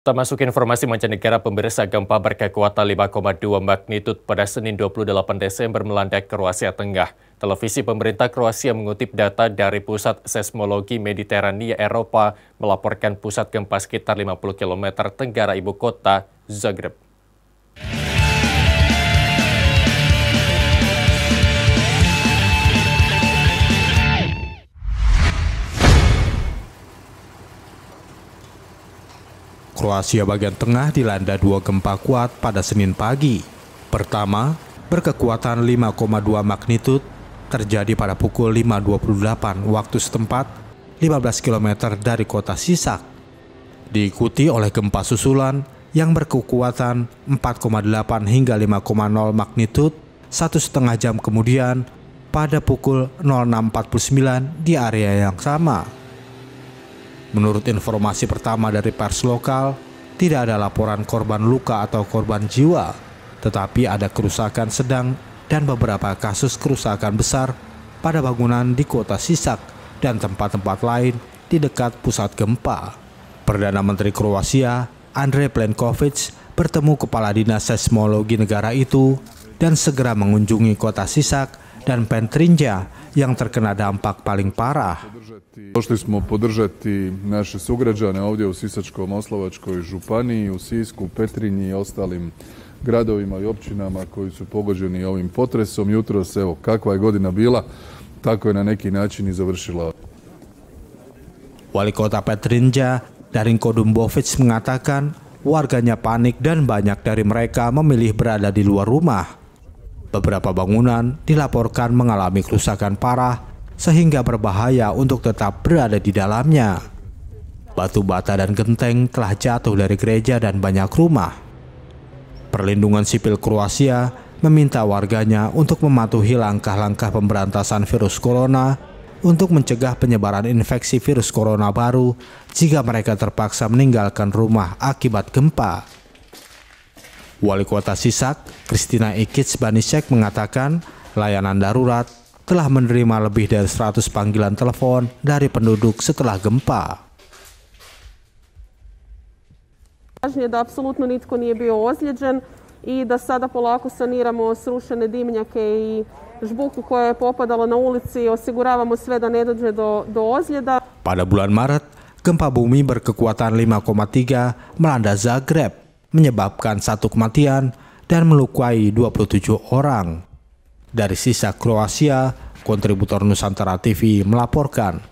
Termasuk informasi mancanegara pemirsa gempa berkekuatan 5,2 magnitud pada Senin 28 Desember melanda Kroasia Tengah. Televisi pemerintah Kroasia mengutip data dari Pusat Seismologi Mediterania Eropa melaporkan pusat gempa sekitar 50 km tenggara ibu kota Zagreb. Kroasia bagian tengah dilanda dua gempa kuat pada Senin pagi. Pertama, berkekuatan 5,2 magnitud terjadi pada pukul 5.28 waktu setempat 15 km dari kota Sisak. Diikuti oleh gempa susulan yang berkekuatan 4,8 hingga 5,0 magnitud satu setengah jam kemudian pada pukul 06.49 di area yang sama. Menurut informasi pertama dari pers lokal, tidak ada laporan korban luka atau korban jiwa, tetapi ada kerusakan sedang dan beberapa kasus kerusakan besar pada bangunan di kota Sisak dan tempat-tempat lain di dekat pusat gempa. Perdana Menteri Kroasia, Andrej Plenkovic, bertemu Kepala Dinas Seismologi negara itu dan segera mengunjungi kota Sisak dan Pentrinja yang terkena dampak paling parah. Došli smo podržati naše sugrađane ovdje u sisačko županiji, u Sisku, Petrinji i ostalim gradovima i općinama koji su pogođeni ovim potresom. Jutro se, evo, kakva je godina bila, tako je na neki način i završila. Wali kota Petrinja, Darin Kodumbovic mengatakan warganya panik dan banyak dari mereka memilih berada di luar rumah. Beberapa bangunan dilaporkan mengalami kerusakan parah sehingga berbahaya untuk tetap berada di dalamnya. Batu bata dan genteng telah jatuh dari gereja dan banyak rumah. Perlindungan sipil Kroasia meminta warganya untuk mematuhi langkah-langkah pemberantasan virus corona untuk mencegah penyebaran infeksi virus corona baru jika mereka terpaksa meninggalkan rumah akibat gempa. Wali Kota Sisak, Kristina Ikits Banisek mengatakan layanan darurat telah menerima lebih dari 100 panggilan telepon dari penduduk setelah gempa. da apsolutno nitko nije bio i da sada polako saniramo srušene dimnjake i žbuku koja je popadala na ulici osiguravamo sve da ne dođe do, do ozljeda. Pada bulan Maret, gempa bumi berkekuatan 5,3 melanda Zagreb menyebabkan satu kematian dan melukai 27 orang. Dari sisa Kroasia, kontributor Nusantara TV melaporkan.